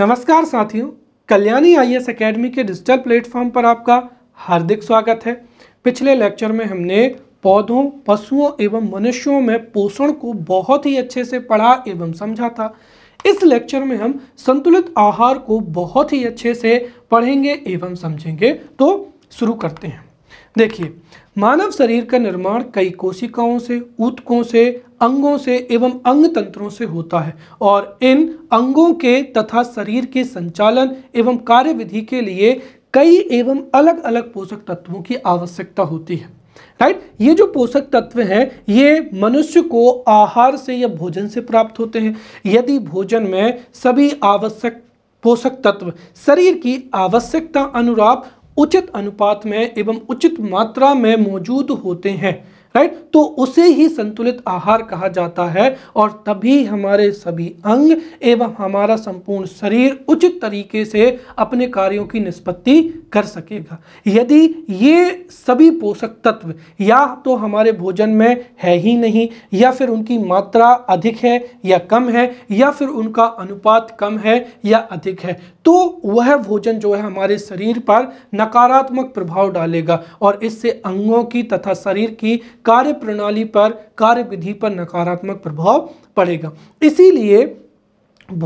नमस्कार साथियों Kalyani I S academy के डिजिटल प्लेटफॉर्म पर आपका हार्दिक स्वागत है पिछले लेक्चर में हमने पौधों पशुओं एवं मनुष्यों में पोषण को बहुत ही अच्छे से पढ़ा एवं समझा था इस लेक्चर में हम संतुलित आहार को बहुत ही अच्छे से पढ़ेंगे एवं समझेंगे तो शुरू करते हैं देखिए मानव शरीर का निर्माण कई कोशिकाओं से ऊतकों से अंगों से एवं अंग तंत्रों से होता है और इन अंगों के तथा शरीर के संचालन एवं कार्यविधि के लिए कई एवं अलग अलग पोषक तत्वों की आवश्यकता होती है राइट ये जो पोषक तत्व हैं ये मनुष्य को आहार से या भोजन से प्राप्त होते हैं यदि भोजन में सभी आवश्यक पोषक तत्व शरीर की आवश्यकता अनुरूप उचित अनुपात में एवं उचित मात्रा में मौजूद होते हैं राइट तो उसे ही संतुलित आहार कहा जाता है और तभी हमारे सभी अंग एवं हमारा संपूर्ण शरीर उचित तरीके से अपने कार्यों की निष्पत्ति कर सकेगा यदि ये सभी पोषक तत्व या तो हमारे भोजन में है ही नहीं या फिर उनकी मात्रा अधिक है या कम है या फिर उनका अनुपात कम है या अधिक है तो वह भोजन जो है हमारे शरीर पर नकारात्मक प्रभाव डालेगा और इससे अंगों की तथा शरीर की कार्य प्रणाली पर कार्य विधि पर नकारात्मक प्रभाव पड़ेगा इसीलिए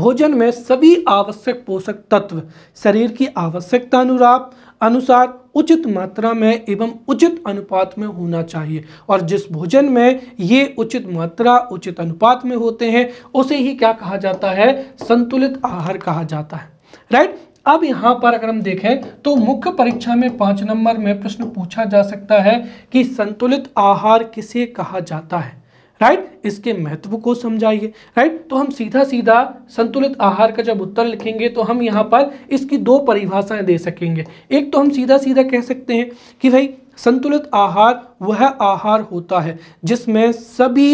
भोजन में सभी आवश्यक पोषक तत्व शरीर की आवश्यकता अनुराप अनुसार उचित मात्रा में एवं उचित अनुपात में होना चाहिए और जिस भोजन में ये उचित मात्रा उचित अनुपात में होते हैं उसे ही क्या कहा जाता है संतुलित आहार कहा जाता है राइट अब यहाँ पर अगर हम देखें तो मुख्य परीक्षा में पाँच नंबर में प्रश्न पूछा जा सकता है कि संतुलित आहार किसे कहा जाता है राइट इसके महत्व को समझाइए राइट तो हम सीधा सीधा संतुलित आहार का जब उत्तर लिखेंगे तो हम यहाँ पर इसकी दो परिभाषाएं दे सकेंगे एक तो हम सीधा सीधा कह सकते हैं कि भाई संतुलित आहार वह आहार होता है जिसमें सभी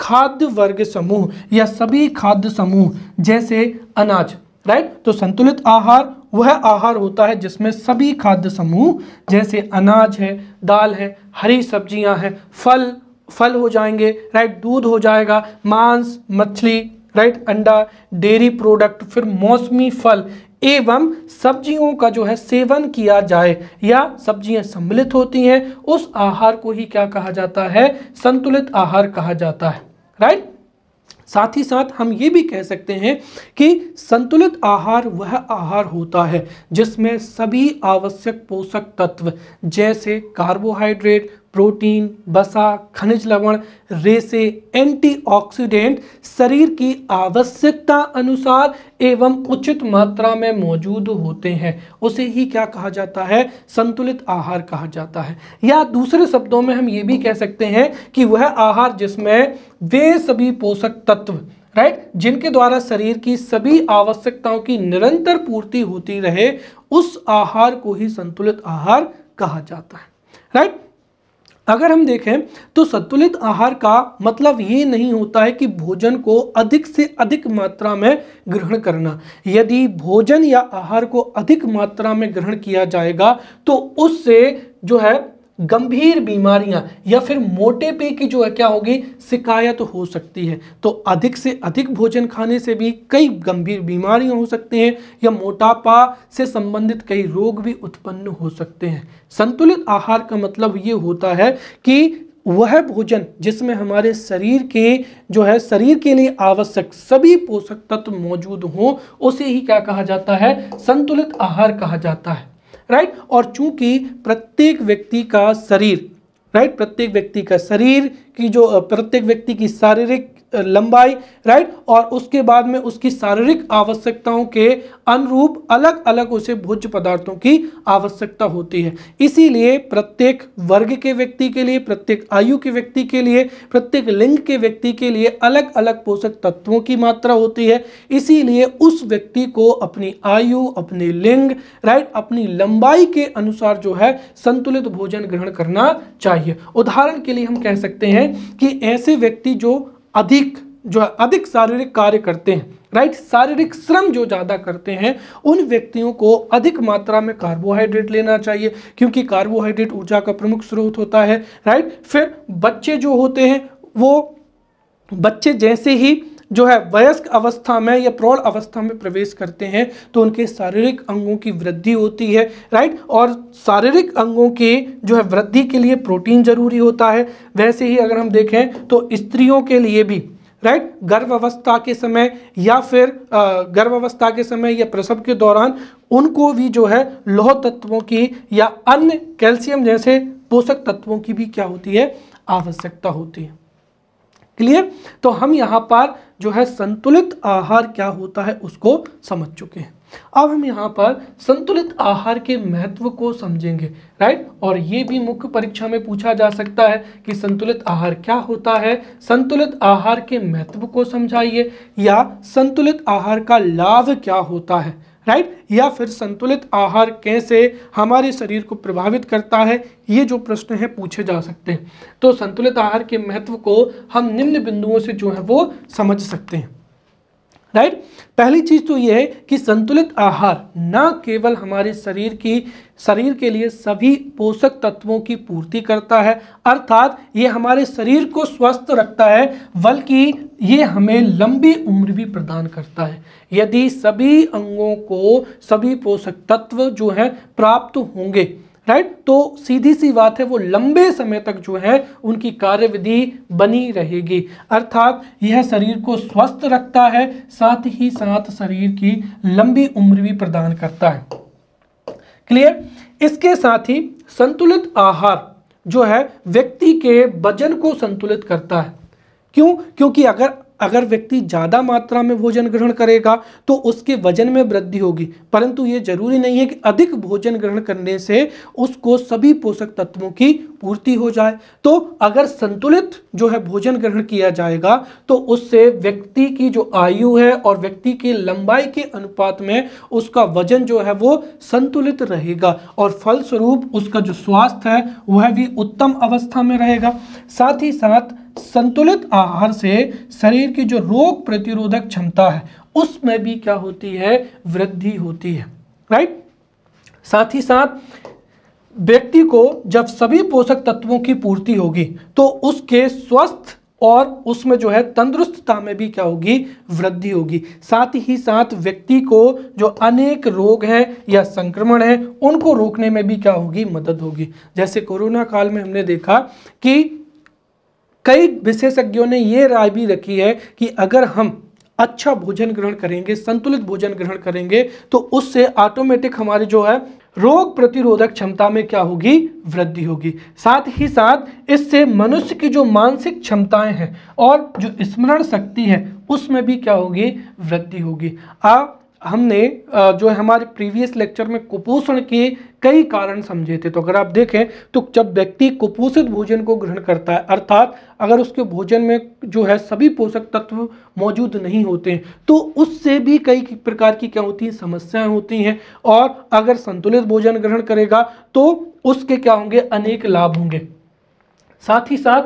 खाद्य वर्ग समूह या सभी खाद्य समूह जैसे अनाज राइट तो संतुलित आहार वह आहार होता है जिसमें सभी खाद्य समूह जैसे अनाज है दाल है हरी सब्जियां हैं फल फल हो जाएंगे राइट दूध हो जाएगा मांस मछली राइट अंडा डेयरी प्रोडक्ट फिर मौसमी फल एवं सब्जियों का जो है सेवन किया जाए या सब्जियां सम्मिलित होती हैं उस आहार को ही क्या कहा जाता है संतुलित आहार कहा जाता है राइट साथ ही साथ हम ये भी कह सकते हैं कि संतुलित आहार वह आहार होता है जिसमें सभी आवश्यक पोषक तत्व जैसे कार्बोहाइड्रेट प्रोटीन बसा खनिज लवण रेसे एंटीऑक्सीडेंट शरीर की आवश्यकता अनुसार एवं उचित मात्रा में मौजूद होते हैं उसे ही क्या कहा जाता है संतुलित आहार कहा जाता है या दूसरे शब्दों में हम ये भी कह सकते हैं कि वह आहार जिसमें वे सभी पोषक तत्व राइट जिनके द्वारा शरीर की सभी आवश्यकताओं की निरंतर पूर्ति होती रहे उस आहार को ही संतुलित आहार कहा जाता है राइट अगर हम देखें तो संतुलित आहार का मतलब ये नहीं होता है कि भोजन को अधिक से अधिक मात्रा में ग्रहण करना यदि भोजन या आहार को अधिक मात्रा में ग्रहण किया जाएगा तो उससे जो है गंभीर बीमारियां या फिर मोटेपे की जो है क्या होगी शिकायत हो सकती है तो अधिक से अधिक भोजन खाने से भी कई गंभीर बीमारियां हो सकती हैं या मोटापा से संबंधित कई रोग भी उत्पन्न हो सकते हैं संतुलित आहार का मतलब ये होता है कि वह भोजन जिसमें हमारे शरीर के जो है शरीर के लिए आवश्यक सभी पोषक तत्व मौजूद हों उसे ही क्या कहा जाता है संतुलित आहार कहा जाता है राइट और चूंकि प्रत्येक व्यक्ति का शरीर राइट प्रत्येक व्यक्ति का शरीर की जो प्रत्येक व्यक्ति की शारीरिक लंबाई राइट और उसके बाद में उसकी शारीरिक आवश्यकताओं के अनुरूप अलग अलग उसे भोज्य पदार्थों की आवश्यकता होती है इसीलिए प्रत्येक वर्ग के व्यक्ति के लिए प्रत्येक आयु के व्यक्ति के लिए प्रत्येक लिंग के व्यक्ति के लिए अलग अलग पोषक तत्वों की मात्रा होती है इसीलिए उस व्यक्ति को अपनी आयु अपने लिंग राइट अपनी लंबाई के अनुसार जो है संतुलित भोजन ग्रहण करना चाहिए उदाहरण के लिए हम कह सकते हैं कि ऐसे व्यक्ति जो अधिक जो है अधिक शारीरिक कार्य करते हैं राइट शारीरिक श्रम जो ज़्यादा करते हैं उन व्यक्तियों को अधिक मात्रा में कार्बोहाइड्रेट लेना चाहिए क्योंकि कार्बोहाइड्रेट ऊर्जा का प्रमुख स्रोत होता है राइट फिर बच्चे जो होते हैं वो बच्चे जैसे ही जो है वयस्क अवस्था में या प्रौढ़ अवस्था में प्रवेश करते हैं तो उनके शारीरिक अंगों की वृद्धि होती है राइट और शारीरिक अंगों की जो है वृद्धि के लिए प्रोटीन जरूरी होता है वैसे ही अगर हम देखें तो स्त्रियों के लिए भी राइट गर्भ अवस्था के समय या फिर गर्भ अवस्था के समय या प्रसव के दौरान उनको भी जो है लोह तत्वों की या अन्य कैल्शियम जैसे पोषक तत्वों की भी क्या होती है आवश्यकता होती है क्लियर तो हम यहाँ पर जो है संतुलित आहार क्या होता है उसको समझ चुके हैं अब हम यहाँ पर संतुलित आहार के महत्व को समझेंगे राइट और ये भी मुख्य परीक्षा में पूछा जा सकता है कि संतुलित आहार क्या होता है संतुलित आहार के महत्व को समझाइए या संतुलित आहार का लाभ क्या होता है राइट या फिर संतुलित आहार कैसे हमारे शरीर को प्रभावित करता है ये जो प्रश्न है पूछे जा सकते हैं तो संतुलित आहार के महत्व को हम निम्न बिंदुओं से जो है वो समझ सकते हैं राइट पहली चीज तो ये है कि संतुलित आहार न केवल हमारे शरीर की शरीर के लिए सभी पोषक तत्वों की पूर्ति करता है अर्थात ये हमारे शरीर को स्वस्थ रखता है बल्कि ये हमें लंबी उम्र भी प्रदान करता है यदि सभी अंगों को सभी पोषक तत्व जो है प्राप्त होंगे राइट तो सीधी सी बात है वो लंबे समय तक जो है उनकी कार्यविधि बनी रहेगी अर्थात यह शरीर को स्वस्थ रखता है साथ ही साथ शरीर की लंबी उम्र भी प्रदान करता है क्लियर इसके साथ ही संतुलित आहार जो है व्यक्ति के वजन को संतुलित करता है क्यों क्योंकि अगर अगर व्यक्ति ज़्यादा मात्रा में भोजन ग्रहण करेगा तो उसके वजन में वृद्धि होगी परंतु ये जरूरी नहीं है कि अधिक भोजन ग्रहण करने से उसको सभी पोषक तत्वों की पूर्ति हो जाए तो अगर संतुलित जो है भोजन ग्रहण किया जाएगा तो उससे व्यक्ति की जो आयु है और व्यक्ति की लंबाई के अनुपात में उसका वजन जो है वो संतुलित रहेगा और फलस्वरूप उसका जो स्वास्थ्य है वह भी उत्तम अवस्था में रहेगा साथ ही साथ संतुलित आहार से शरीर की जो रोग प्रतिरोधक क्षमता है उसमें भी क्या होती है वृद्धि होती है राइट साथ ही साथ व्यक्ति को जब सभी पोषक तत्वों की पूर्ति होगी तो उसके स्वस्थ और उसमें जो है तंदुरुस्तता में भी क्या होगी वृद्धि होगी साथ ही साथ व्यक्ति को जो अनेक रोग हैं या संक्रमण है उनको रोकने में भी क्या होगी मदद होगी जैसे कोरोना काल में हमने देखा कि कई विशेषज्ञों ने ये राय भी रखी है कि अगर हम अच्छा भोजन ग्रहण करेंगे संतुलित भोजन ग्रहण करेंगे तो उससे ऑटोमेटिक हमारे जो है रोग प्रतिरोधक क्षमता में क्या होगी वृद्धि होगी साथ ही साथ इससे मनुष्य की जो मानसिक क्षमताएं हैं और जो स्मरण शक्ति है उसमें भी क्या होगी वृद्धि होगी आप हमने जो है हमारे प्रीवियस लेक्चर में कुपोषण के कई कारण समझे थे तो अगर आप देखें तो जब व्यक्ति कुपोषित भोजन को ग्रहण करता है अर्थात अगर उसके भोजन में जो है सभी पोषक तत्व मौजूद नहीं होते हैं तो उससे भी कई प्रकार की क्या होती हैं समस्याएं होती हैं और अगर संतुलित भोजन ग्रहण करेगा तो उसके क्या होंगे अनेक लाभ होंगे साथ ही साथ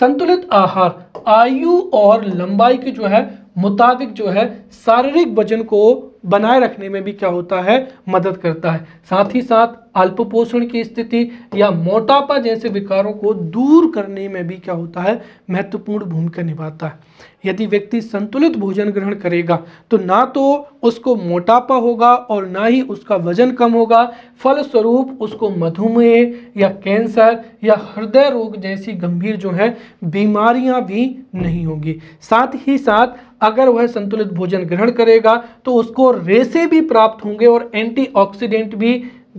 संतुलित आहार आयु और लंबाई के जो है मुताबिक जो है शारीरिक वजन को बनाए रखने में भी क्या होता है मदद करता है साथ ही साथ अल्पपोषण की स्थिति या मोटापा जैसे विकारों को दूर करने में भी क्या होता है महत्वपूर्ण भूमिका निभाता है यदि व्यक्ति संतुलित भोजन ग्रहण करेगा तो ना तो उसको मोटापा होगा और ना ही उसका वजन कम होगा फलस्वरूप उसको मधुमेह या कैंसर या हृदय रोग जैसी गंभीर जो है बीमारियां भी नहीं होंगी साथ ही साथ अगर वह संतुलित भोजन ग्रहण करेगा तो उसको रेसे भी प्राप्त होंगे और एंटीऑक्सीडेंट भी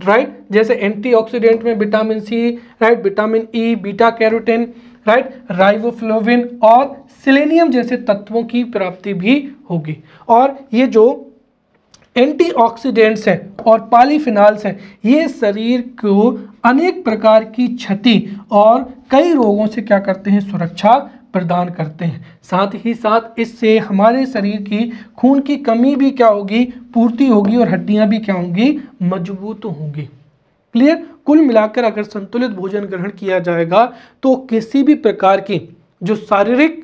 राइट जैसे एंटीऑक्सीडेंट में vitamin C right vitamin E beta carotene right riboflavin और सिलेनियम जैसे तत्वों की प्राप्ति भी होगी और ये जो एंटीऑक्सीडेंट्स हैं और पालीफिनाल्स हैं ये शरीर को अनेक प्रकार की क्षति और कई रोगों से क्या करते हैं सुरक्षा प्रदान करते हैं साथ ही साथ इससे हमारे शरीर की खून की कमी भी क्या होगी पूर्ति होगी और हड्डियाँ भी क्या होंगी मजबूत होंगी क्लियर कुल मिलाकर अगर संतुलित भोजन ग्रहण किया जाएगा तो किसी भी प्रकार की जो शारीरिक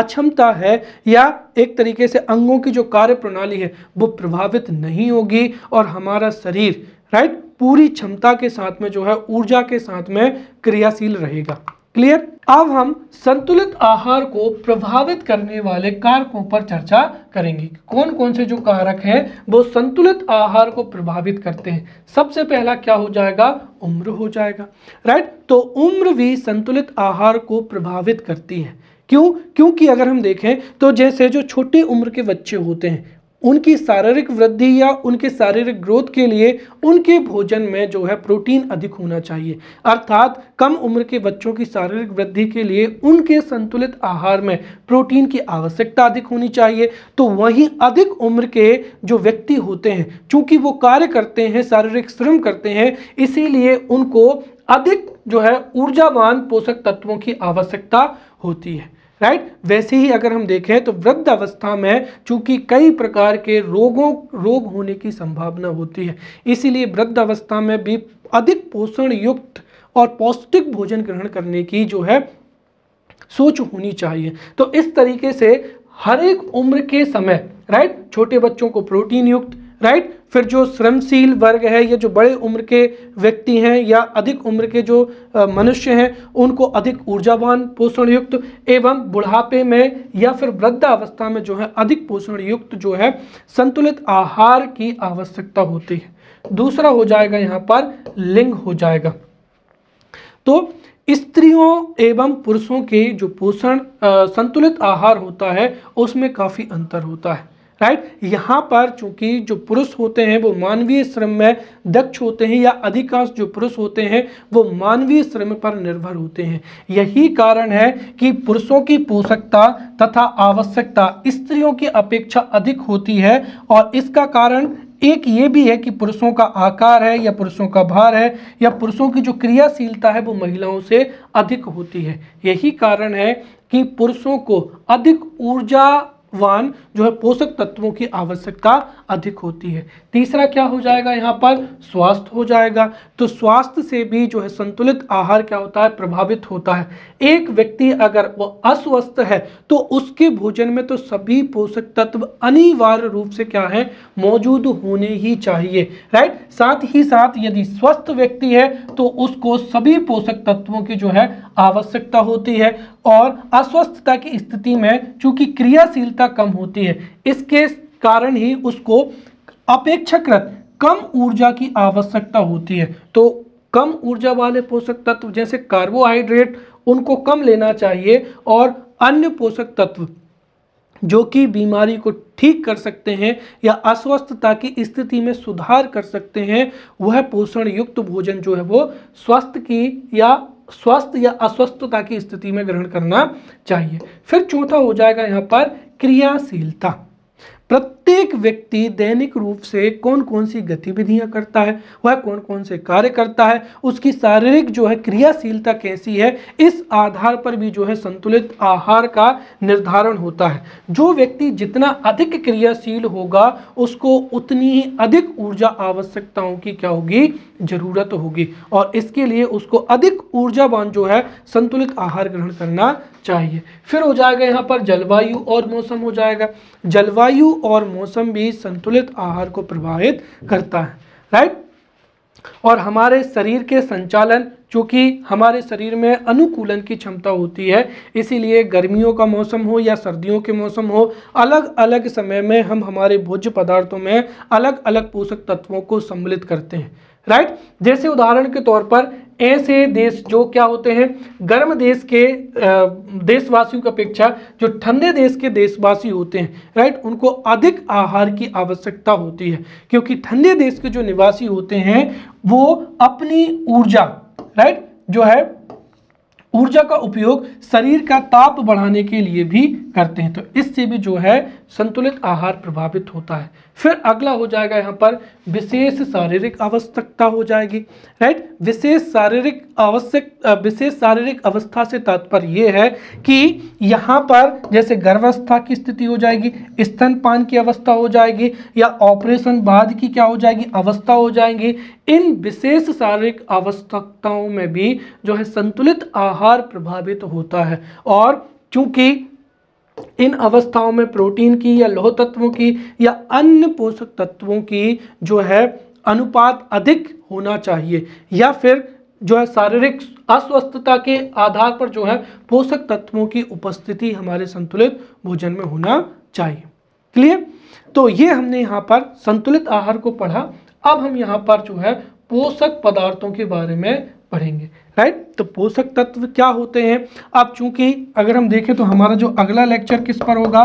अक्षमता है या एक तरीके से अंगों की जो कार्य प्रणाली है वो प्रभावित नहीं होगी और हमारा शरीर राइट पूरी क्षमता के साथ में जो है ऊर्जा के साथ में क्रियाशील रहेगा क्लियर अब हम संतुलित आहार को प्रभावित करने वाले कारकों पर चर्चा करेंगे कौन कौन से जो कारक हैं वो संतुलित आहार को प्रभावित करते हैं सबसे पहला क्या हो जाएगा उम्र हो जाएगा राइट तो उम्र भी संतुलित आहार को प्रभावित करती है क्यों क्योंकि अगर हम देखें तो जैसे जो छोटी उम्र के बच्चे होते हैं उनकी शारीरिक वृद्धि या उनके शारीरिक ग्रोथ के लिए उनके भोजन में जो है प्रोटीन अधिक होना चाहिए अर्थात कम उम्र के बच्चों की शारीरिक वृद्धि के लिए उनके संतुलित आहार में प्रोटीन की आवश्यकता अधिक होनी चाहिए तो वहीं अधिक उम्र के जो व्यक्ति होते हैं चूंकि वो कार्य करते हैं शारीरिक श्रम करते हैं इसीलिए उनको अधिक जो है ऊर्जावान पोषक तत्वों की आवश्यकता होती है राइट वैसे ही अगर हम देखें तो वृद्ध अवस्था में चूंकि कई प्रकार के रोगों रोग होने की संभावना होती है इसीलिए वृद्ध अवस्था में भी अधिक पोषण युक्त और पौष्टिक भोजन ग्रहण करने की जो है सोच होनी चाहिए तो इस तरीके से हर एक उम्र के समय राइट छोटे बच्चों को प्रोटीन युक्त राइट फिर जो श्रमशील वर्ग है या जो बड़े उम्र के व्यक्ति हैं या अधिक उम्र के जो मनुष्य हैं उनको अधिक ऊर्जावान पोषण युक्त एवं बुढ़ापे में या फिर वृद्धावस्था में जो है अधिक पोषण युक्त जो है संतुलित आहार की आवश्यकता होती है दूसरा हो जाएगा यहाँ पर लिंग हो जाएगा तो स्त्रियों एवं पुरुषों के जो पोषण संतुलित आहार होता है उसमें काफ़ी अंतर होता है राइट यहाँ पर चूंकि जो पुरुष होते हैं वो मानवीय श्रम में दक्ष होते हैं या अधिकांश जो पुरुष होते हैं वो मानवीय श्रम पर निर्भर होते हैं यही कारण है कि पुरुषों की पोषकता तथा आवश्यकता स्त्रियों की अपेक्षा अधिक होती है और इसका कारण एक ये भी है कि पुरुषों का आकार है या पुरुषों का भार है या पुरुषों की जो क्रियाशीलता है वो महिलाओं से अधिक होती है यही कारण है कि पुरुषों को अधिक ऊर्जा वन जो है पोषक तत्वों की आवश्यकता अधिक होती है तीसरा क्या हो जाएगा यहाँ पर स्वास्थ्य हो जाएगा तो स्वास्थ्य से भी जो है संतुलित आहार क्या होता है प्रभावित होता है एक व्यक्ति अगर वो अस्वस्थ है तो उसके भोजन में तो सभी पोषक तत्व अनिवार्य रूप से क्या है मौजूद होने ही चाहिए राइट साथ ही साथ यदि स्वस्थ व्यक्ति है तो उसको सभी पोषक तत्वों की जो है आवश्यकता होती है और अस्वस्थता की स्थिति में चूंकि क्रियाशीलता कम होती है इसके कारण ही उसको अपेक्षाकृत कम ऊर्जा की आवश्यकता होती है तो कम ऊर्जा वाले पोषक तत्व जैसे कार्बोहाइड्रेट उनको कम लेना चाहिए और अन्य पोषक तत्व जो कि बीमारी को ठीक कर सकते हैं या अस्वस्थता की स्थिति में सुधार कर सकते हैं वह पोषण युक्त भोजन जो है वो स्वस्थ की या स्वस्थ या अस्वस्थता की स्थिति में ग्रहण करना चाहिए फिर चौथा हो जाएगा यहाँ पर क्रियाशीलता प्रत्येक व्यक्ति दैनिक रूप से कौन कौन सी गतिविधियां करता है वह कौन कौन से कार्य करता है उसकी शारीरिक जो है क्रियाशीलता कैसी है इस आधार पर भी जो है संतुलित आहार का निर्धारण होता है जो व्यक्ति जितना अधिक क्रियाशील होगा उसको उतनी ही अधिक ऊर्जा आवश्यकताओं की क्या होगी जरूरत होगी और इसके लिए उसको अधिक ऊर्जावान जो है संतुलित आहार ग्रहण करना चाहिए फिर हो जाएगा यहाँ पर जलवायु और मौसम हो जाएगा जलवायु और मौसम भी संतुलित आहार को प्रभावित करता है राइट और हमारे शरीर के संचालन चूँकि हमारे शरीर में अनुकूलन की क्षमता होती है इसीलिए गर्मियों का मौसम हो या सर्दियों के मौसम हो अलग अलग समय में हम हमारे भोज्य पदार्थों में अलग अलग पोषक तत्वों को सम्मिलित करते हैं राइट जैसे उदाहरण के तौर पर ऐसे देश जो क्या होते हैं गर्म देश के देशवासियों की अपेक्षा जो ठंडे देश के देशवासी होते हैं राइट उनको अधिक आहार की आवश्यकता होती है क्योंकि ठंडे देश के जो निवासी होते हैं वो अपनी ऊर्जा राइट जो है ऊर्जा का उपयोग शरीर का ताप बढ़ाने के लिए भी करते हैं तो इससे भी जो है संतुलित आहार प्रभावित होता है फिर अगला हो जाएगा यहाँ पर विशेष शारीरिक आवश्यकता हो जाएगी राइट विशेष शारीरिक आवश्यक विशेष शारीरिक अवस्था से तात्पर्य यह है कि यहाँ पर जैसे गर्भावस्था की स्थिति हो जाएगी स्तनपान की अवस्था हो जाएगी या ऑपरेशन बाद की क्या हो जाएगी अवस्था हो जाएगी इन विशेष शारीरिक आवश्यकताओं में भी जो है संतुलित आहार प्रभावित होता है और चूंकि इन अवस्थाओं में प्रोटीन की या लोह तत्वों की या अन्य पोषक तत्वों की जो है अनुपात अधिक होना चाहिए या फिर जो है शारीरिक अस्वस्थता के आधार पर जो है पोषक तत्वों की उपस्थिति हमारे संतुलित भोजन में होना चाहिए क्लियर तो ये हमने यहाँ पर संतुलित आहार को पढ़ा अब हम यहाँ पर जो है पोषक पदार्थों के बारे में पढ़ेंगे राइट तो पोषक तत्व क्या होते हैं अब चूंकि अगर हम देखें तो हमारा जो अगला लेक्चर किस पर होगा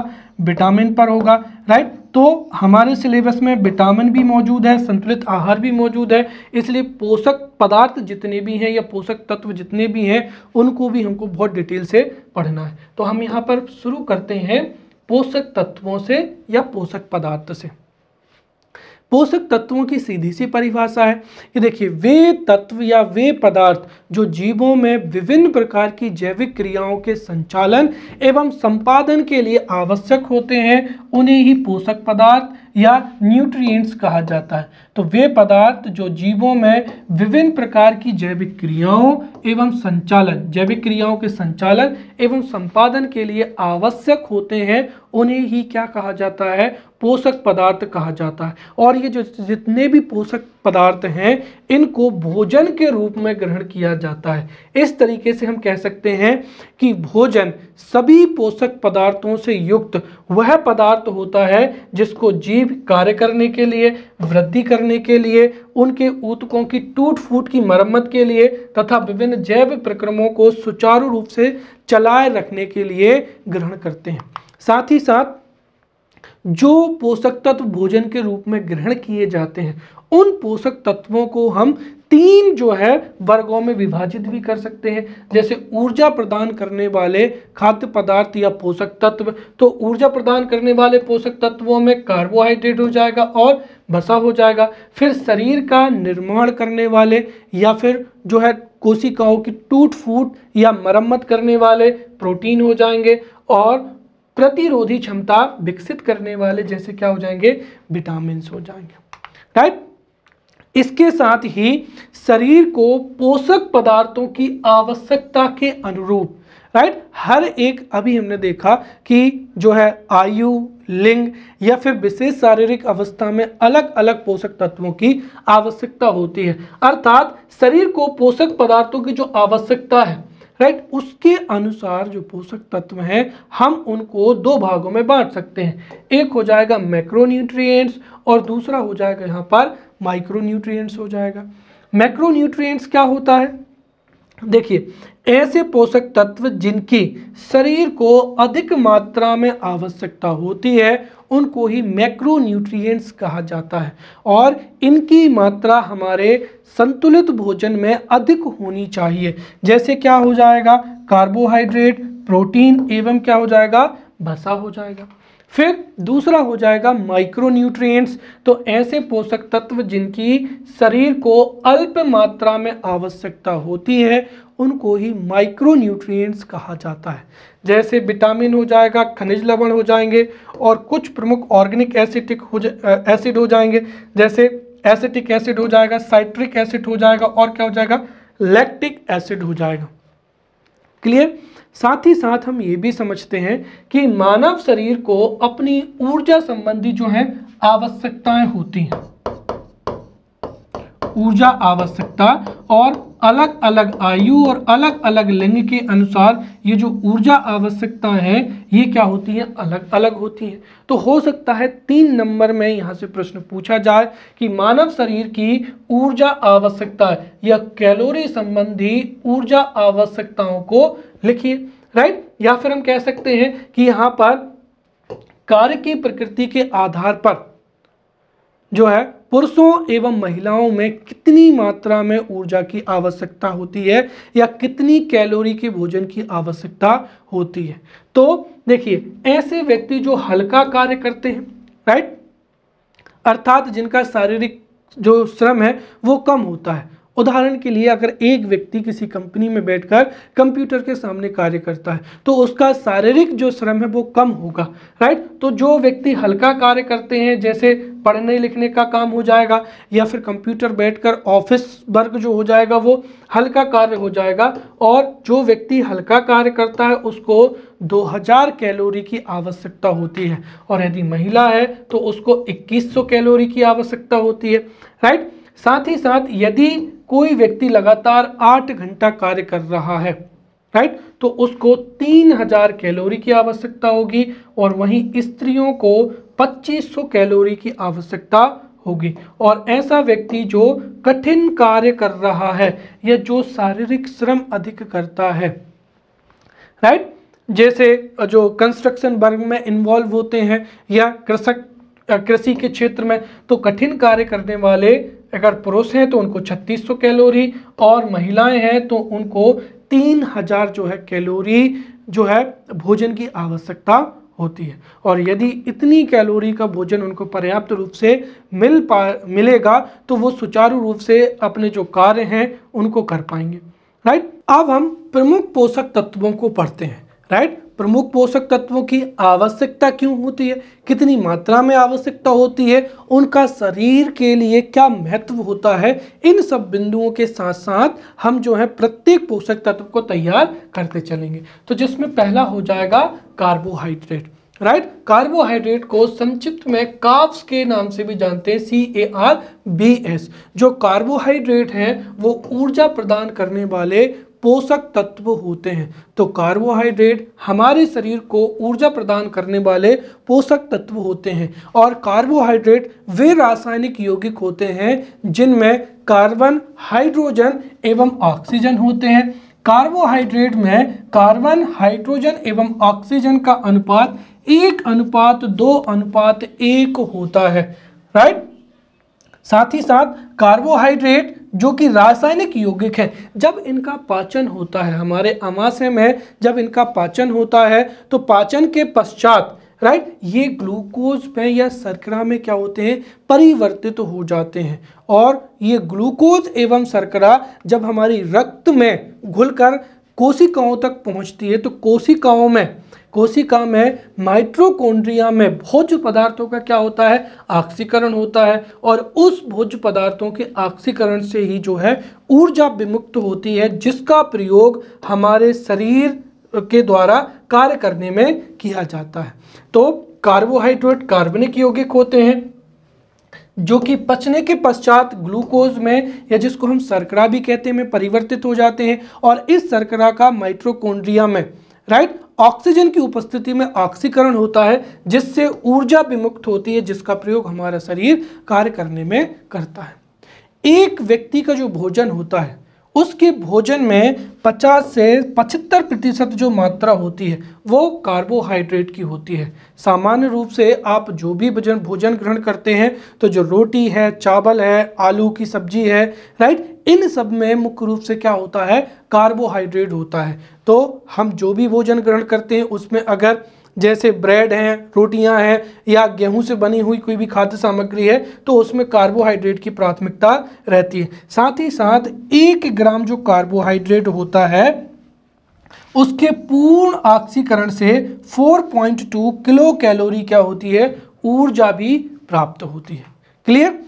विटामिन पर होगा राइट तो हमारे सिलेबस में विटामिन भी मौजूद है संतुलित आहार भी मौजूद है इसलिए पोषक पदार्थ जितने भी हैं या पोषक तत्व जितने भी हैं उनको भी हमको बहुत डिटेल से पढ़ना है तो हम यहाँ पर शुरू करते हैं पोषक तत्वों से या पोषक पदार्थ से पोषक तत्वों की सीधी सी परिभाषा है ये देखिए वे तत्व या वे पदार्थ जो जीवों में विभिन्न प्रकार की जैविक क्रियाओं के संचालन एवं संपादन के लिए आवश्यक होते हैं उन्हें ही पोषक पदार्थ या न्यूट्रिएंट्स कहा जाता है तो वे पदार्थ जो जीवों में विभिन्न प्रकार की जैविक क्रियाओं एवं संचालन जैविक क्रियाओं के संचालन एवं संपादन के लिए आवश्यक होते हैं उन्हें ही क्या कहा जाता है पोषक पदार्थ कहा जाता है और ये जो जितने भी पोषक पदार्थ हैं इनको भोजन के रूप में ग्रहण किया जाता है इस तरीके से हम कह सकते हैं कि भोजन सभी पोषक पदार्थों से युक्त वह पदार्थ होता है जिसको जीव कार्य करने के लिए वृद्धि करने के लिए उनके ऊतकों की टूट फूट की मरम्मत के लिए तथा विभिन्न जैव प्रक्रमों को सुचारू रूप से चलाए रखने के लिए ग्रहण करते हैं साथ ही साथ जो पोषक तत्व भोजन के रूप में ग्रहण किए जाते हैं उन पोषक तत्वों को हम तीन जो है वर्गों में विभाजित भी कर सकते हैं जैसे ऊर्जा प्रदान करने वाले खाद्य पदार्थ या पोषक तत्व तो ऊर्जा प्रदान करने वाले पोषक तत्वों में कार्बोहाइड्रेट हो जाएगा और बसा हो जाएगा फिर शरीर का निर्माण करने वाले या फिर जो है कोशिकाओं की टूट फूट या मरम्मत करने वाले प्रोटीन हो जाएंगे और प्रतिरोधी क्षमता विकसित करने वाले जैसे क्या हो जाएंगे विटामिन हो जाएंगे राइट इसके साथ ही शरीर को पोषक पदार्थों की आवश्यकता के अनुरूप राइट हर एक अभी हमने देखा कि जो है आयु लिंग या फिर विशेष शारीरिक अवस्था में अलग अलग पोषक तत्वों की आवश्यकता होती है अर्थात शरीर को पोषक पदार्थों की जो आवश्यकता है राइट right? उसके अनुसार जो पोषक तत्व हैं हम उनको दो भागों में बांट सकते हैं एक हो जाएगा मैक्रोन्यूट्रिएंट्स और दूसरा हो जाएगा यहाँ पर माइक्रो न्यूट्रिएंट्स हो जाएगा मैक्रो क्या होता है देखिए ऐसे पोषक तत्व जिनकी शरीर को अधिक मात्रा में आवश्यकता होती है उनको ही मैक्रो कहा जाता है और इनकी मात्रा हमारे संतुलित भोजन में अधिक होनी चाहिए जैसे क्या हो जाएगा कार्बोहाइड्रेट प्रोटीन एवं क्या हो जाएगा भसा हो जाएगा फिर दूसरा हो जाएगा माइक्रोन्यूट्रिएंट्स तो ऐसे पोषक तत्व जिनकी शरीर को अल्प मात्रा में आवश्यकता होती है उनको ही माइक्रोन्यूट्रिएंट्स कहा जाता है जैसे विटामिन हो जाएगा खनिज लवण हो जाएंगे और कुछ प्रमुख ऑर्गेनिक एसिटिक हो एसिड हो जाएंगे जैसे एसिटिक एसिड हो जाएगा साइट्रिक एसिड हो जाएगा और क्या हो जाएगा लैक्टिक एसिड हो जाएगा क्लियर साथ ही साथ हम ये भी समझते हैं कि मानव शरीर को अपनी ऊर्जा संबंधी जो है आवश्यकताएं होती हैं ऊर्जा आवश्यकता और अलग अलग आयु और अलग अलग लिंग के अनुसार ये जो ऊर्जा आवश्यकता है ये क्या होती है अलग अलग होती है तो हो सकता है तीन नंबर में यहाँ से प्रश्न पूछा जाए कि मानव शरीर की ऊर्जा आवश्यकता या कैलोरी संबंधी ऊर्जा आवश्यकताओं को लिखिए राइट या फिर हम कह सकते हैं कि यहाँ पर कार्य की प्रकृति के आधार पर जो है पुरुषों एवं महिलाओं में कितनी मात्रा में ऊर्जा की आवश्यकता होती है या कितनी कैलोरी के भोजन की आवश्यकता होती है तो देखिए ऐसे व्यक्ति जो हल्का कार्य करते हैं राइट अर्थात जिनका शारीरिक जो श्रम है वो कम होता है उदाहरण के लिए अगर एक व्यक्ति किसी कंपनी में बैठकर कंप्यूटर के सामने कार्य करता है तो उसका शारीरिक जो श्रम है वो कम होगा राइट तो जो व्यक्ति हल्का कार्य करते हैं जैसे पढ़ने लिखने का काम हो जाएगा या फिर कंप्यूटर बैठकर ऑफिस वर्क जो हो जाएगा वो हल्का कार्य हो जाएगा और जो व्यक्ति हल्का कार्य करता है उसको 2000 कैलोरी की आवश्यकता होती है और यदि महिला है तो उसको 2100 कैलोरी की आवश्यकता होती है राइट साथ ही साथ यदि कोई व्यक्ति लगातार आठ घंटा कार्य कर रहा है राइट तो उसको 3000 कैलोरी की आवश्यकता होगी और वहीं स्त्रियों को 2500 कैलोरी की आवश्यकता होगी और ऐसा व्यक्ति जो कठिन कार्य कर रहा है या जो शारीरिक श्रम अधिक करता है राइट जैसे जो कंस्ट्रक्शन वर्ग में इन्वॉल्व होते हैं या कृषक कृषि के क्षेत्र में तो कठिन कार्य करने वाले अगर पुरुष हैं तो उनको 3600 कैलोरी और महिलाएं हैं तो उनको 3000 जो है कैलोरी जो है भोजन की आवश्यकता होती है और यदि इतनी कैलोरी का भोजन उनको पर्याप्त रूप से मिल पा मिलेगा तो वो सुचारू रूप से अपने जो कार्य हैं उनको कर पाएंगे राइट अब हम प्रमुख पोषक तत्वों को पढ़ते हैं राइट प्रमुख पोषक तत्वों की आवश्यकता क्यों होती है कितनी मात्रा में आवश्यकता होती है उनका शरीर के लिए क्या महत्व होता है इन सब बिंदुओं के साथ साथ हम जो है प्रत्येक पोषक तत्व को तैयार करते चलेंगे तो जिसमें पहला हो जाएगा कार्बोहाइड्रेट राइट right? कार्बोहाइड्रेट को संक्षिप्त में काफ्स के नाम से भी जानते हैं C A R B S जो कार्बोहाइड्रेट हैं वो ऊर्जा प्रदान करने वाले पोषक तत्व होते हैं तो कार्बोहाइड्रेट हमारे शरीर को ऊर्जा प्रदान करने वाले पोषक तत्व होते हैं और कार्बोहाइड्रेट वे रासायनिक यौगिक होते हैं जिनमें कार्बन हाइड्रोजन एवं ऑक्सीजन होते हैं कार्बोहाइड्रेट में कार्बन हाइड्रोजन एवं ऑक्सीजन का अनुपात एक अनुपात दो अनुपात एक होता है राइट साथ ही साथ कार्बोहाइड्रेट जो कि रासायनिक यौगिक हैं जब इनका पाचन होता है हमारे अमाशय में जब इनका पाचन होता है तो पाचन के पश्चात राइट ये ग्लूकोज में या सरकरा में क्या होते हैं परिवर्तित तो हो जाते हैं और ये ग्लूकोज एवं सरकरा जब हमारी रक्त में घुलकर कोशिकाओं तक पहुंचती है तो कोशिकाओं में कोशिका में माइट्रोकोन्ड्रिया में भोज्य पदार्थों का क्या होता है ऑक्सीकरण होता है और उस भोज पदार्थों के ऑक्सीकरण से ही जो है ऊर्जा विमुक्त होती है जिसका प्रयोग हमारे शरीर के द्वारा कार्य करने में किया जाता है तो कार्बोहाइड्रेट कार्बनिक यौगिक होते हैं जो कि पचने के पश्चात ग्लूकोज में या जिसको हम सरकरा भी कहते हैं में परिवर्तित हो जाते हैं और इस शर्करा का माइट्रोकोन्ड्रिया में राइट ऑक्सीजन की उपस्थिति में ऑक्सीकरण होता है जिससे ऊर्जा विमुक्त होती है जिसका प्रयोग हमारा शरीर कार्य करने में करता है एक व्यक्ति का जो भोजन होता है उसके भोजन में 50 से 75 प्रतिशत जो मात्रा होती है वो कार्बोहाइड्रेट की होती है सामान्य रूप से आप जो भी भोजन भोजन ग्रहण करते हैं तो जो रोटी है चावल है आलू की सब्जी है राइट इन सब में मुख्य रूप से क्या होता है कार्बोहाइड्रेट होता है तो हम जो भी भोजन ग्रहण करते हैं उसमें अगर जैसे ब्रेड हैं रोटियां हैं या गेहूं से बनी हुई कोई भी खाद्य सामग्री है तो उसमें कार्बोहाइड्रेट की प्राथमिकता रहती है साथ ही साथ एक ग्राम जो कार्बोहाइड्रेट होता है उसके पूर्ण ऑक्सीकरण से 4.2 किलो कैलोरी क्या होती है ऊर्जा भी प्राप्त होती है क्लियर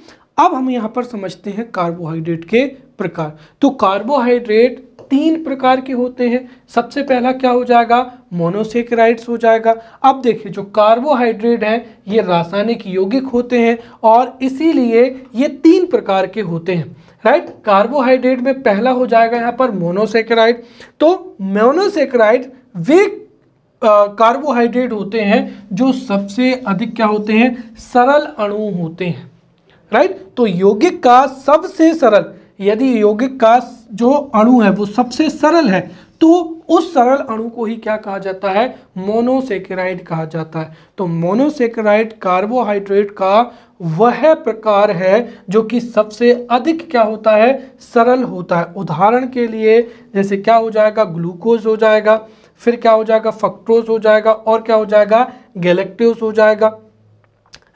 अब हम यहाँ पर समझते हैं कार्बोहाइड्रेट के प्रकार तो कार्बोहाइड्रेट तीन प्रकार के होते हैं सबसे पहला क्या हो जाएगा मोनोसेक्राइड्स हो जाएगा अब देखिए जो कार्बोहाइड्रेट हैं ये रासायनिक यौगिक होते हैं और इसीलिए ये तीन प्रकार के होते हैं राइट कार्बोहाइड्रेट में पहला हो जाएगा यहाँ पर मोनोसेक्राइड तो मोनोसेक्राइड वे कार्बोहाइड्रेट होते हैं जो सबसे अधिक क्या होते हैं सरल अणु होते हैं राइट तो यौगिक का सबसे सरल यदि यौगिक का जो अणु है वो सबसे सरल है तो उस सरल अणु को ही क्या कहा जाता है मोनोसेकेराइड कहा जाता है तो मोनोसेकेराइड कार्बोहाइड्रेट का वह प्रकार है जो कि सबसे अधिक क्या होता है सरल होता है उदाहरण के लिए जैसे क्या हो जाएगा ग्लूकोज हो जाएगा फिर क्या हो जाएगा फक्ट्रोज हो जाएगा और क्या हो जाएगा गैलेक्टोज हो जाएगा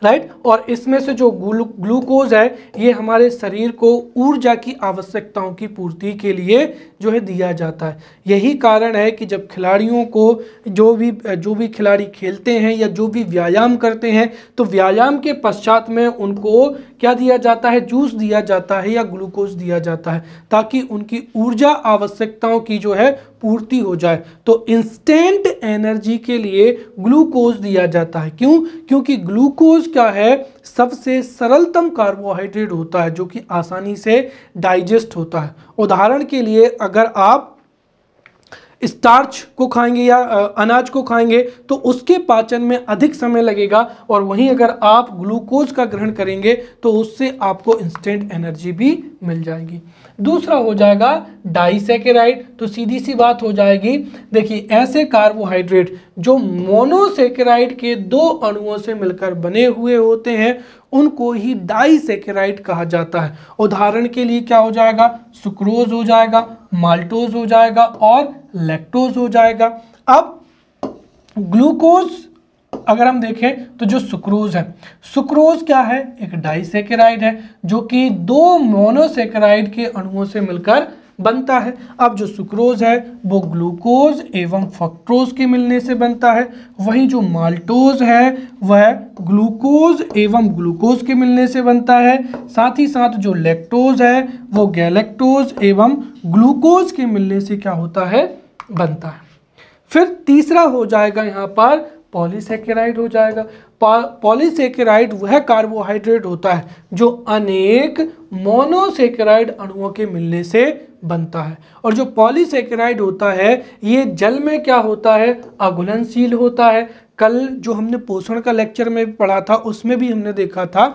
राइट और इसमें से जो ग्लू ग्लूकोज है ये हमारे शरीर को ऊर्जा की आवश्यकताओं की पूर्ति के लिए जो है दिया जाता है यही कारण है कि जब खिलाड़ियों को जो भी जो भी खिलाड़ी खेलते हैं या जो भी व्यायाम करते हैं तो व्यायाम के पश्चात में उनको क्या दिया जाता है जूस दिया जाता है या ग्लूकोज दिया जाता है ताकि उनकी ऊर्जा आवश्यकताओं की जो है पूर्ति हो जाए तो इंस्टेंट एनर्जी के लिए ग्लूकोज दिया जाता है क्यों क्योंकि ग्लूकोज क्या है सबसे सरलतम कार्बोहाइड्रेट होता है जो कि आसानी से डाइजेस्ट होता है उदाहरण के लिए अगर आप स्टार्च को खाएंगे या अनाज को खाएंगे तो उसके पाचन में अधिक समय लगेगा और वहीं अगर आप ग्लूकोज का ग्रहण करेंगे तो उससे आपको इंस्टेंट एनर्जी भी मिल जाएगी दूसरा हो जाएगा डाइसेकेराइड तो सीधी सी बात हो जाएगी देखिए ऐसे कार्बोहाइड्रेट जो मोनोसेकेराइड के दो अणुओं से मिलकर बने हुए होते हैं उनको ही डाइसेकेराइड कहा जाता है उदाहरण के लिए क्या हो जाएगा सुक्रोज हो जाएगा माल्टोज हो जाएगा और लेक्टोज हो जाएगा अब ग्लूकोज अगर हम देखें तो जो सुक्रोज है सुक्रोज क्या है एक डाइसेकेराइड है जो कि दो मोनोसेकेराइड के अणुओं से मिलकर बनता है अब जो सुक्रोज है वो ग्लूकोज एवं फक्ट्रोज के मिलने से बनता है वहीं जो माल्टोज है वह ग्लूकोज एवं ग्लूकोज के मिलने से बनता है साथ ही साथ जो लेक्टोज है वो गैलेक्टोज एवं ग्लूकोज के मिलने से क्या होता है बनता है फिर तीसरा हो जाएगा यहाँ पर पॉलीसेकेराइड हो जाएगा पॉलीसेकेराइड वह कार्बोहाइड्रेट होता है जो अनेक मोनोसेकेराइड अणुओं के मिलने से बनता है और जो पॉलीसेकेराइड होता है ये जल में क्या होता है अघुलनशील होता है कल जो हमने पोषण का लेक्चर में पढ़ा था उसमें भी हमने देखा था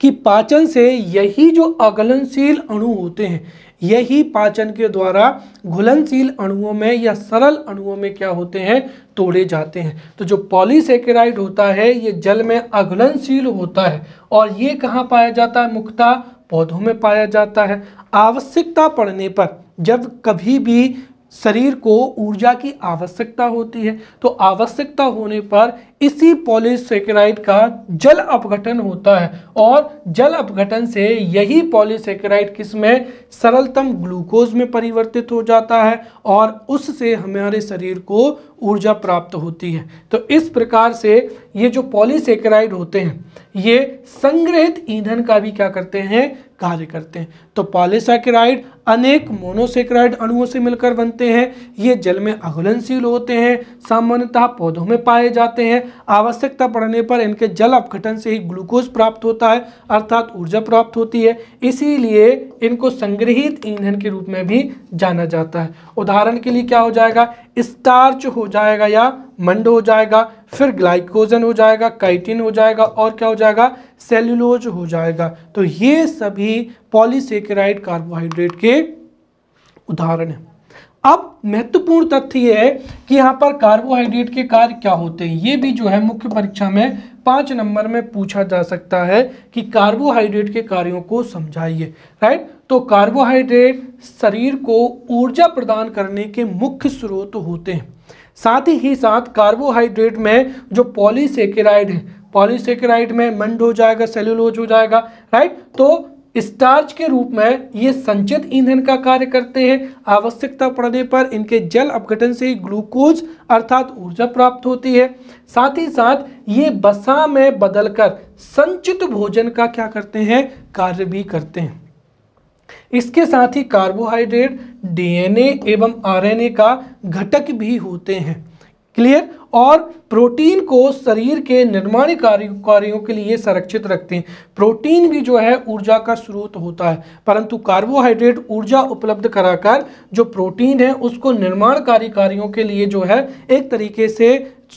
कि पाचन से यही जो अगलनशील अणु होते हैं यही पाचन के द्वारा घुलनशील अणुओं में या सरल अणुओं में क्या होते हैं तोड़े जाते हैं तो जो पॉलीसेकेराइड होता है ये जल में अघुलनशील होता है और ये कहाँ पाया जाता है मुख्यतः पौधों में पाया जाता है आवश्यकता पड़ने पर जब कभी भी शरीर को ऊर्जा की आवश्यकता होती है तो आवश्यकता होने पर इसी पॉलीसेकेराइड का जल अपघटन होता है और जल अपघटन से यही पॉलीसेकेराइड किस में सरलतम ग्लूकोज में परिवर्तित हो जाता है और उससे हमारे शरीर को ऊर्जा प्राप्त होती है तो इस प्रकार से ये जो पॉलीसेकेराइड होते हैं ये संग्रहित ईंधन का भी क्या करते हैं कार्य करते हैं तो पॉलीसेकेराइड अनेक मोनोसेकेराइड अणुओं से मिलकर बनते हैं ये जल में अघुलनशील होते हैं सामान्यतः पौधों में पाए जाते हैं आवश्यकता पड़ने पर इनके जल अपघटन से ही ग्लूकोज प्राप्त होता है अर्थात ऊर्जा प्राप्त होती है इसीलिए इनको संग्रहित ईंधन के रूप में भी जाना जाता है उदाहरण के लिए क्या हो जाएगा स्टार्च हो जाएगा या मंड हो जाएगा फिर ग्लाइकोजन हो जाएगा काइटिन हो जाएगा और क्या हो जाएगा सेल्यूलोज हो जाएगा तो ये सभी पॉलीसेक्राइड कार्बोहाइड्रेट के उदाहरण हैं अब महत्वपूर्ण तथ्य यह है कि यहाँ पर कार्बोहाइड्रेट के कार्य क्या होते हैं ये भी जो है मुख्य परीक्षा में पाँच नंबर में पूछा जा सकता है कि कार्बोहाइड्रेट के कार्यों को समझाइए राइट तो कार्बोहाइड्रेट शरीर को ऊर्जा प्रदान करने के मुख्य स्रोत होते हैं साथ ही साथ कार्बोहाइड्रेट में जो पॉलीसेकेराइड है पॉलीसेकेराइड में मंड हो जाएगा सेलुलोज हो जाएगा राइट तो स्टार्च के रूप में ये संचित ईंधन का कार्य करते हैं आवश्यकता पड़ने पर इनके जल अपघटन से ग्लूकोज अर्थात ऊर्जा प्राप्त होती है साथ ही साथ ये बसा में बदलकर संचित भोजन का क्या करते हैं कार्य भी करते हैं इसके साथ ही कार्बोहाइड्रेट डीएनए एवं आरएनए का घटक भी होते हैं क्लियर और प्रोटीन को शरीर के निर्माण कार्यों कार्यों के लिए संरक्षित रखते हैं प्रोटीन भी जो है ऊर्जा का स्रोत होता है परंतु कार्बोहाइड्रेट ऊर्जा उपलब्ध कराकर जो प्रोटीन है उसको कार्य कार्यों के लिए जो है एक तरीके से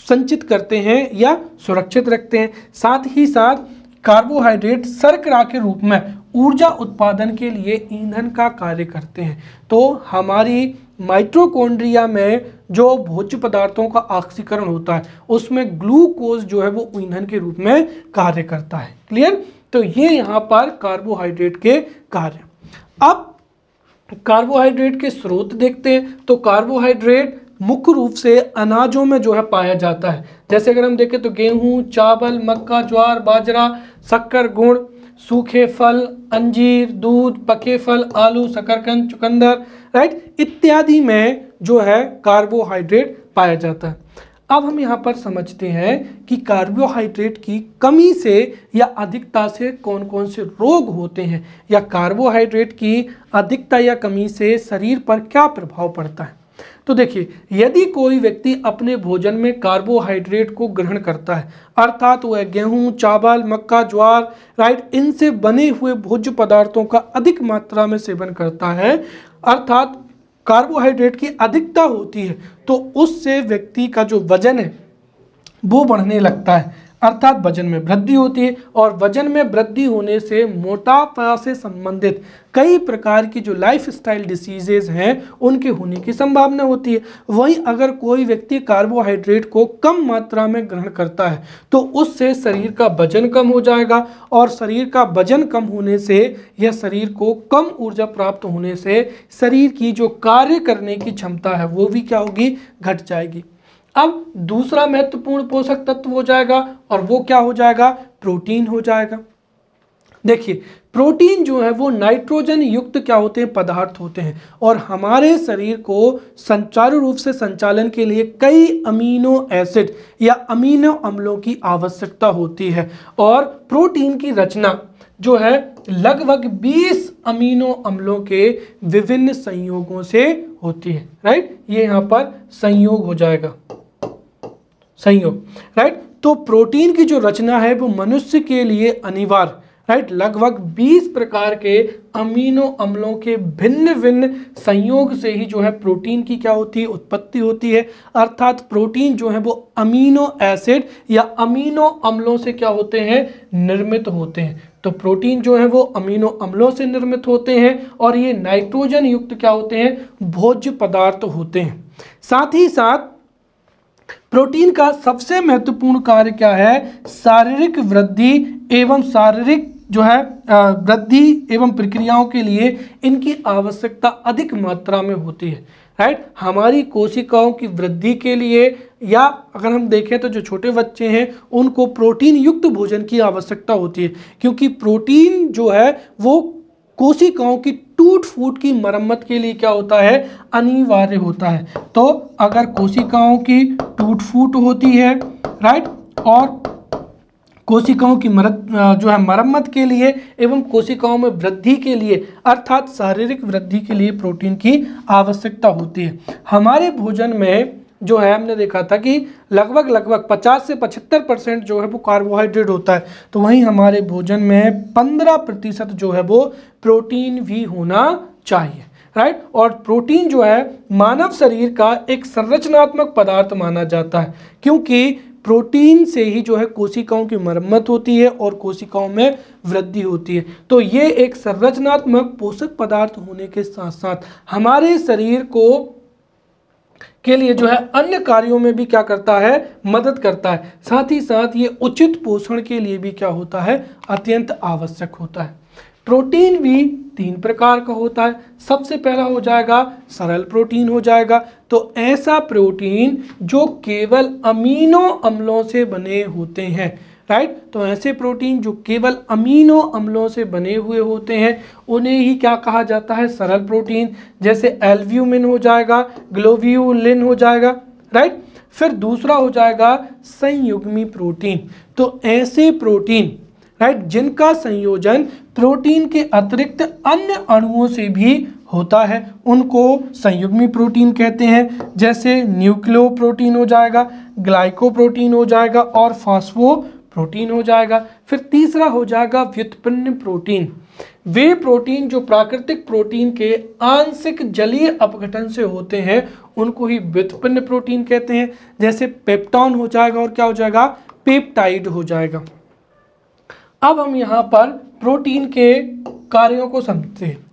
संचित करते हैं या सुरक्षित रखते हैं साथ ही साथ कार्बोहाइड्रेट सरकरा के रूप में ऊर्जा उत्पादन के लिए ईंधन का कार्य करते हैं तो हमारी माइट्रोकोन्ड्रिया में जो भोज्य पदार्थों का ऑक्सीकरण होता है उसमें ग्लूकोज जो है वो ईंधन के रूप में कार्य करता है क्लियर तो ये यहाँ पर कार्बोहाइड्रेट के कार्य अब कार्बोहाइड्रेट के स्रोत देखते हैं तो कार्बोहाइड्रेट मुख्य रूप से अनाजों में जो है पाया जाता है जैसे अगर हम देखें तो गेहूं चावल मक्का ज्वार बाजरा शक्कर गुड़ सूखे फल अंजीर दूध पके फल आलू शकरकंद चुकंदर राइट इत्यादि में जो है कार्बोहाइड्रेट पाया जाता है अब हम यहाँ पर समझते हैं कि कार्बोहाइड्रेट की कमी से या अधिकता से कौन कौन से रोग होते हैं या कार्बोहाइड्रेट की अधिकता या कमी से शरीर पर क्या प्रभाव पड़ता है तो देखिए यदि कोई व्यक्ति अपने भोजन में कार्बोहाइड्रेट को ग्रहण करता है अर्थात वह गेहूं चावल मक्का ज्वार राइट इनसे बने हुए भोज्य पदार्थों का अधिक मात्रा में सेवन करता है अर्थात कार्बोहाइड्रेट की अधिकता होती है तो उससे व्यक्ति का जो वजन है वो बढ़ने लगता है अर्थात वजन में वृद्धि होती है और वजन में वृद्धि होने से मोटापा से संबंधित कई प्रकार की जो लाइफ स्टाइल डिसीजेज हैं उनके होने की संभावना होती है वहीं अगर कोई व्यक्ति कार्बोहाइड्रेट को कम मात्रा में ग्रहण करता है तो उससे शरीर का वजन कम हो जाएगा और शरीर का वजन कम होने से या शरीर को कम ऊर्जा प्राप्त होने से शरीर की जो कार्य करने की क्षमता है वो भी क्या होगी घट जाएगी अब दूसरा महत्वपूर्ण पोषक तत्व हो जाएगा और वो क्या हो जाएगा प्रोटीन हो जाएगा देखिए प्रोटीन जो है वो नाइट्रोजन युक्त क्या होते हैं पदार्थ होते हैं और हमारे शरीर को संचारू रूप से संचालन के लिए कई अमीनो एसिड या अमीनो अम्लों की आवश्यकता होती है और प्रोटीन की रचना जो है लगभग 20 अमीनो अम्लों के विभिन्न संयोगों से होती है राइट ये यहाँ पर संयोग हो जाएगा सही हो राइट तो प्रोटीन की जो रचना है वो मनुष्य के लिए अनिवार्य राइट लगभग 20 प्रकार के अमीनो अम्लों के भिन्न भिन्न संयोग से ही जो है प्रोटीन की क्या होती है उत्पत्ति होती है अर्थात प्रोटीन जो है वो अमीनो एसिड या अमीनो अम्लों से क्या होते हैं निर्मित होते हैं तो प्रोटीन जो है वो अमीनो अम्लों से निर्मित होते हैं और ये नाइट्रोजन युक्त क्या होते हैं भोज्य पदार्थ होते हैं साथ ही साथ प्रोटीन का सबसे महत्वपूर्ण कार्य क्या है शारीरिक वृद्धि एवं शारीरिक जो है वृद्धि एवं प्रक्रियाओं के लिए इनकी आवश्यकता अधिक मात्रा में होती है राइट हमारी कोशिकाओं की वृद्धि के लिए या अगर हम देखें तो जो छोटे बच्चे हैं उनको प्रोटीन युक्त भोजन की आवश्यकता होती है क्योंकि प्रोटीन जो है वो कोशिकाओं की टूट फूट की मरम्मत के लिए क्या होता है अनिवार्य होता है तो अगर कोशिकाओं की टूट फूट होती है राइट और कोशिकाओं की मरत जो है मरम्मत के लिए एवं कोशिकाओं में वृद्धि के लिए अर्थात शारीरिक वृद्धि के लिए प्रोटीन की आवश्यकता होती है हमारे भोजन में जो है हमने देखा था कि लगभग लगभग 50 से 75 परसेंट जो है वो कार्बोहाइड्रेट होता है तो वहीं हमारे भोजन में 15 प्रतिशत जो है वो प्रोटीन भी होना चाहिए राइट और प्रोटीन जो है मानव शरीर का एक संरचनात्मक पदार्थ माना जाता है क्योंकि प्रोटीन से ही जो है कोशिकाओं की मरम्मत होती है और कोशिकाओं में वृद्धि होती है तो ये एक संरचनात्मक पोषक पदार्थ होने के साथ साथ हमारे शरीर को के लिए जो है अन्य कार्यों में भी क्या करता है मदद करता है साथ ही साथ ये उचित पोषण के लिए भी क्या होता है अत्यंत आवश्यक होता है प्रोटीन भी तीन प्रकार का होता है सबसे पहला हो जाएगा सरल प्रोटीन हो जाएगा तो ऐसा प्रोटीन जो केवल अमीनो अम्लों से बने होते हैं राइट तो ऐसे प्रोटीन जो केवल अमीनो अम्लों से बने हुए होते हैं उन्हें ही क्या कहा जाता है सरल प्रोटीन जैसे एल्व्यूमिन हो जाएगा ग्लोव्यूलिन हो जाएगा राइट फिर दूसरा हो जाएगा संयुग्मी प्रोटीन तो ऐसे प्रोटीन राइट जिनका संयोजन प्रोटीन के अतिरिक्त अन्य अणुओं से भी होता है उनको संयुग्मी प्रोटीन कहते हैं जैसे न्यूक्लियो प्रोटीन हो जाएगा ग्लाइको प्रोटीन हो जाएगा और फास्फो प्रोटीन हो जाएगा फिर तीसरा हो जाएगा व्युत्पन्न प्रोटीन वे प्रोटीन जो प्राकृतिक प्रोटीन के आंशिक जलीय अपघटन से होते हैं उनको ही व्युत्पन्न प्रोटीन कहते हैं जैसे पेप्टॉन हो जाएगा और क्या हो जाएगा पेप्टाइड हो जाएगा अब हम यहाँ पर प्रोटीन के कार्यों को समझते हैं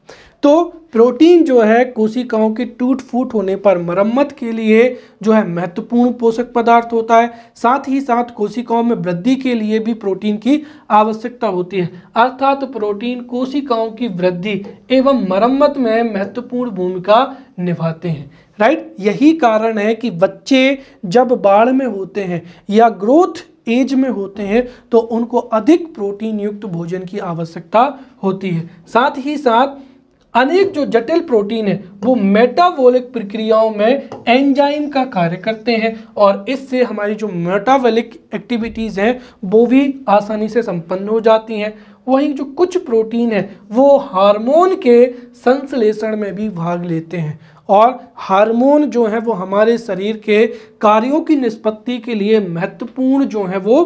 तो प्रोटीन जो है कोशिकाओं के टूट फूट होने पर मरम्मत के लिए जो है महत्वपूर्ण पोषक पदार्थ होता है साथ ही साथ कोशिकाओं में वृद्धि के लिए भी प्रोटीन की आवश्यकता होती है अर्थात तो प्रोटीन कोशिकाओं की वृद्धि एवं मरम्मत में महत्वपूर्ण भूमिका निभाते हैं राइट यही कारण है कि बच्चे जब बाढ़ में होते हैं या ग्रोथ एज में होते हैं तो उनको अधिक प्रोटीन युक्त भोजन की आवश्यकता होती है साथ ही साथ अनेक जो जटिल प्रोटीन है वो मेटाबॉलिक प्रक्रियाओं में एंजाइम का कार्य करते हैं और इससे हमारी जो मेटाबॉलिक एक्टिविटीज़ हैं वो भी आसानी से संपन्न हो जाती हैं वहीं जो कुछ प्रोटीन है वो हार्मोन के संश्लेषण में भी भाग लेते हैं और हार्मोन जो है वो हमारे शरीर के कार्यों की निष्पत्ति के लिए महत्वपूर्ण जो है वो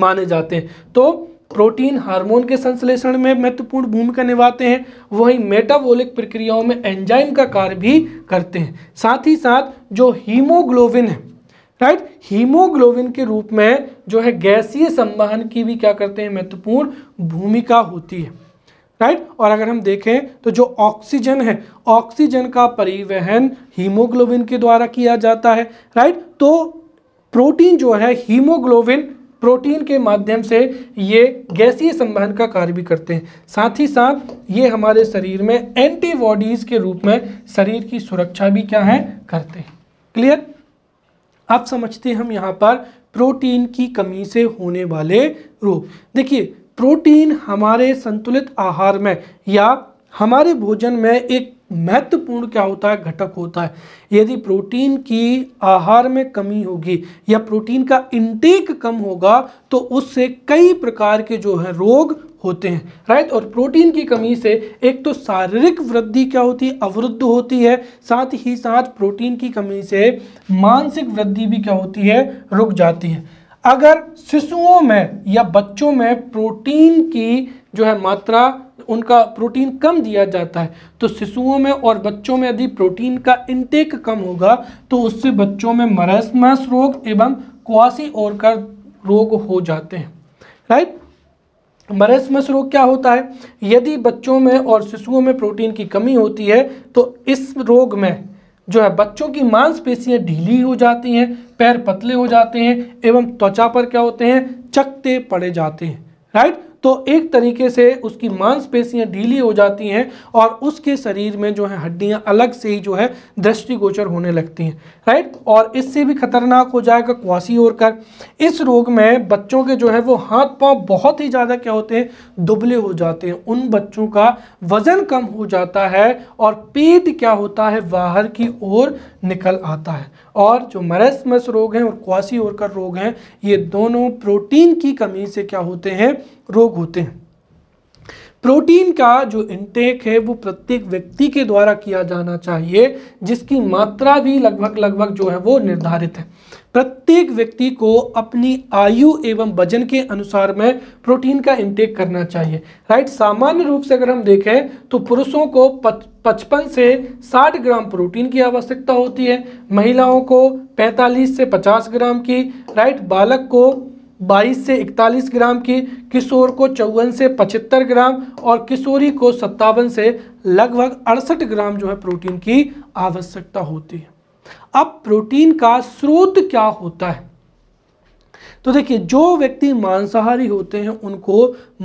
माने जाते हैं तो प्रोटीन हार्मोन के संश्लेषण में महत्वपूर्ण भूमिका निभाते हैं वहीं मेटाबॉलिक प्रक्रियाओं में एंजाइम का कार्य भी करते हैं साथ ही साथ जो हीमोग्लोबिन है राइट हीमोग्लोबिन के रूप में जो है गैसीय संवहन की भी क्या करते हैं महत्वपूर्ण भूमिका होती है राइट और अगर हम देखें तो जो ऑक्सीजन है ऑक्सीजन का परिवहन हीमोग्लोबिन के द्वारा किया जाता है राइट तो प्रोटीन जो है हीमोग्लोबिन प्रोटीन के माध्यम से ये गैसीय संवहन का कार्य भी करते हैं साथ ही साथ ये हमारे शरीर में एंटीबॉडीज़ के रूप में शरीर की सुरक्षा भी क्या है करते हैं क्लियर अब समझते हैं हम यहाँ पर प्रोटीन की कमी से होने वाले रोग देखिए प्रोटीन हमारे संतुलित आहार में या हमारे भोजन में एक महत्वपूर्ण क्या होता है घटक होता है यदि प्रोटीन की आहार में कमी होगी या प्रोटीन का इंटेक कम होगा तो उससे कई प्रकार के जो है रोग होते हैं राइट और प्रोटीन की कमी से एक तो शारीरिक वृद्धि क्या होती है अवरुद्ध होती है साथ ही साथ प्रोटीन की कमी से मानसिक वृद्धि भी क्या होती है रुक जाती है अगर शिशुओं में या बच्चों में प्रोटीन की जो है मात्रा उनका प्रोटीन कम दिया जाता है तो शिशुओं में और बच्चों में यदि प्रोटीन का इनटेक कम होगा तो उससे बच्चों में मरसमस रोग एवं क्वासी और का रोग हो जाते हैं राइट मरसमस रोग क्या होता है यदि बच्चों में और शिशुओं में प्रोटीन की कमी होती है तो इस रोग में जो है बच्चों की मांसपेशियां ढीली हो जाती हैं पैर पतले हो जाते हैं एवं त्वचा पर क्या होते हैं चकते पड़े जाते हैं राइट तो एक तरीके से उसकी मांसपेशियाँ ढीली हो जाती हैं और उसके शरीर में जो है हड्डियाँ अलग से ही जो है दृष्टिगोचर होने लगती हैं राइट और इससे भी खतरनाक हो जाएगा क्वासी कर इस रोग में बच्चों के जो है वो हाथ पाँव बहुत ही ज़्यादा क्या होते हैं दुबले हो जाते हैं उन बच्चों का वजन कम हो जाता है और पेट क्या होता है बाहर की ओर निकल आता है और जो मरसमस रोग हैं और क्वासी ओरकर रोग हैं ये दोनों प्रोटीन की कमी से क्या होते हैं रोग होते हैं प्रोटीन का जो इनटेक है वो प्रत्येक व्यक्ति के द्वारा किया जाना चाहिए जिसकी मात्रा भी लगभग लगभग जो है वो निर्धारित है प्रत्येक व्यक्ति को अपनी आयु एवं वजन के अनुसार में प्रोटीन का इंटेक करना चाहिए राइट सामान्य रूप से अगर हम देखें तो पुरुषों को पचपन से 60 ग्राम प्रोटीन की आवश्यकता होती है महिलाओं को 45 से 50 ग्राम की राइट बालक को 22 से 41 ग्राम की किशोर को चौवन से 75 ग्राम और किशोरी को सत्तावन से लगभग अड़सठ ग्राम जो है प्रोटीन की आवश्यकता होती है अब प्रोटीन का स्रोत क्या होता है तो देखिए जो व्यक्ति मांसाहारी होते हैं उनको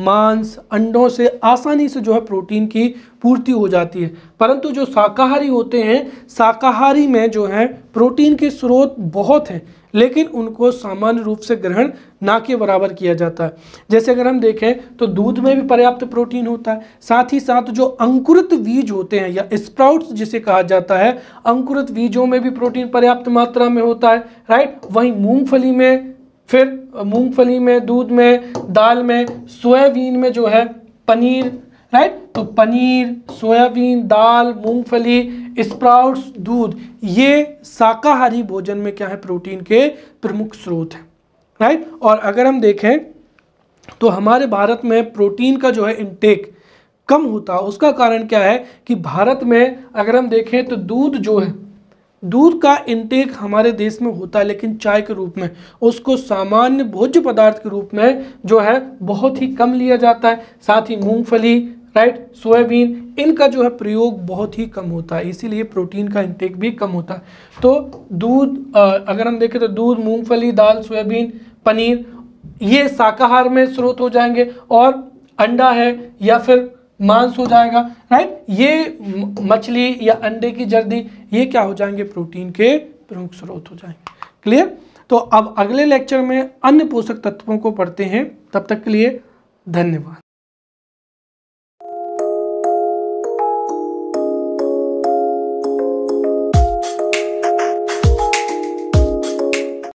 मांस अंडों से आसानी से जो है प्रोटीन की पूर्ति हो जाती है परंतु जो शाकाहारी होते हैं शाकाहारी में जो है प्रोटीन के स्रोत बहुत हैं लेकिन उनको सामान्य रूप से ग्रहण ना के बराबर किया जाता है जैसे अगर हम देखें तो दूध में भी पर्याप्त प्रोटीन होता है साथ ही साथ जो अंकुरित बीज होते हैं या स्प्राउट्स जिसे कहा जाता है अंकुरित बीजों में भी प्रोटीन पर्याप्त मात्रा में होता है राइट वहीं मूंगफली में फिर मूंगफली में दूध में दाल में सोयाबीन में जो है पनीर राइट तो पनीर सोयाबीन दाल मूंगफली स्प्राउट्स दूध ये शाकाहारी भोजन में क्या है प्रोटीन के प्रमुख स्रोत हैं राइट और अगर हम देखें तो हमारे भारत में प्रोटीन का जो है इनटेक कम होता है उसका कारण क्या है कि भारत में अगर हम देखें तो दूध जो है दूध का इनटेक हमारे देश में होता है लेकिन चाय के रूप में उसको सामान्य भोज्य पदार्थ के रूप में जो है बहुत ही कम लिया जाता है साथ ही मूंगफली राइट सोयाबीन इनका जो है प्रयोग बहुत ही कम होता है इसीलिए प्रोटीन का इंटेक भी कम होता है तो दूध अगर हम देखें तो दूध मूंगफली दाल सोयाबीन पनीर ये शाकाहार में स्रोत हो जाएंगे और अंडा है या फिर मांस हो जाएगा राइट ये मछली या अंडे की जर्दी ये क्या हो जाएंगे प्रोटीन के प्रमुख स्रोत हो जाएंगे क्लियर तो अब अगले लेक्चर में अन्य पोषक तत्वों को पढ़ते हैं तब तक के लिए धन्यवाद